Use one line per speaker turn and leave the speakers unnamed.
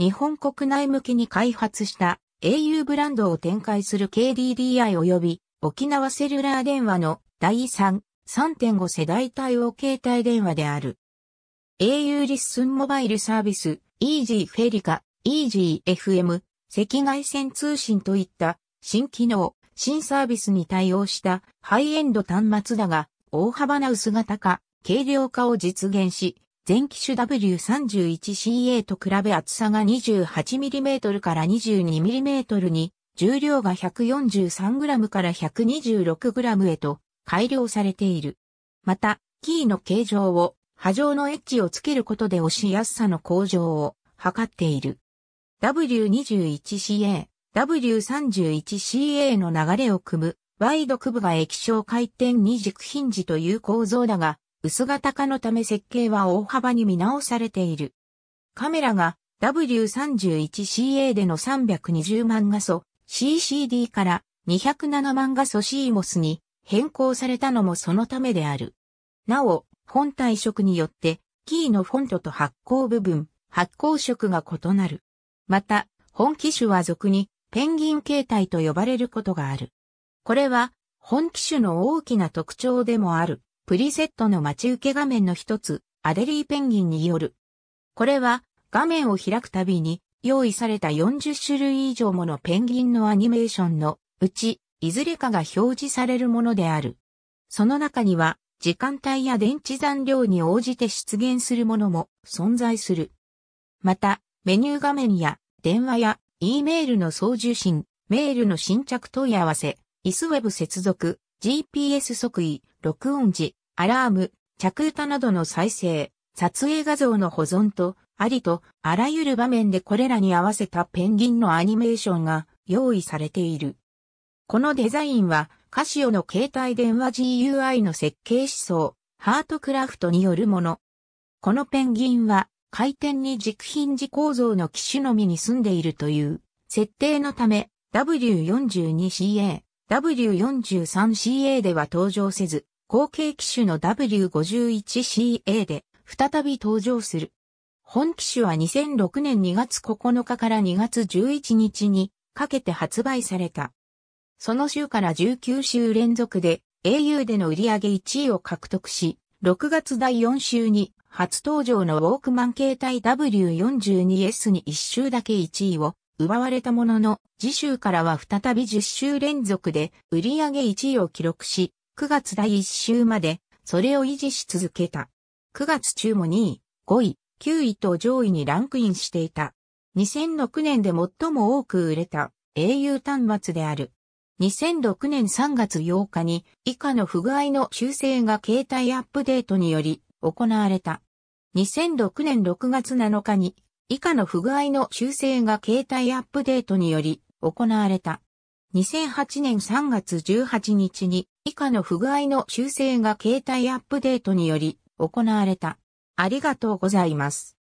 日本国内向きに開発した au ブランドを展開する KDDI 及び沖縄セルラー電話の第3、3.5世代対応携帯電話である。au リッスンモバイルサービス、easy フェリカ、easy FM、赤外線通信といった新機能、新サービスに対応したハイエンド端末だが、大幅な薄型化、軽量化を実現し、全機種 W31CA と比べ厚さが 28mm から 22mm に、重量が 143g から 126g へと改良されている。また、キーの形状を波状のエッジをつけることで押しやすさの向上を図っている。W21CA、W31CA の流れを組むワイド部が液晶回転二軸ヒンジという構造だが、薄型化のため設計は大幅に見直されている。カメラが W31CA での320万画素 CCD から207万画素 CMOS に変更されたのもそのためである。なお、本体色によってキーのフォントと発光部分、発光色が異なる。また、本機種は俗にペンギン形態と呼ばれることがある。これは本機種の大きな特徴でもある。プリセットの待ち受け画面の一つ、アデリーペンギンによる。これは画面を開くたびに用意された40種類以上ものペンギンのアニメーションのうち、いずれかが表示されるものである。その中には、時間帯や電池残量に応じて出現するものも存在する。また、メニュー画面や電話や E メールの送受信、メールの新着問い合わせ、イスウェブ接続、GPS 即位、録音時、アラーム、着歌などの再生、撮影画像の保存と、ありと、あらゆる場面でこれらに合わせたペンギンのアニメーションが用意されている。このデザインは、カシオの携帯電話 GUI の設計思想、ハートクラフトによるもの。このペンギンは、回転に軸品ン構造の機種のみに住んでいるという、設定のため、W42CA、W43CA では登場せず、後継機種の W51CA で再び登場する。本機種は2006年2月9日から2月11日にかけて発売された。その週から19週連続で au での売り上げ1位を獲得し、6月第4週に初登場のウォークマン携帯 W42S に1週だけ1位を奪われたものの、次週からは再び10週連続で売り上げ1位を記録し、9月第1週まで、それを維持し続けた。9月中も2位、5位、9位と上位にランクインしていた。2006年で最も多く売れた英雄端末である。2006年3月8日に以下の不具合の修正が携帯アップデートにより行われた。2006年6月7日に以下の不具合の修正が携帯アップデートにより行われた。2008年3月18日に以下の不具合の修正が携帯アップデートにより行われた。ありがとうございます。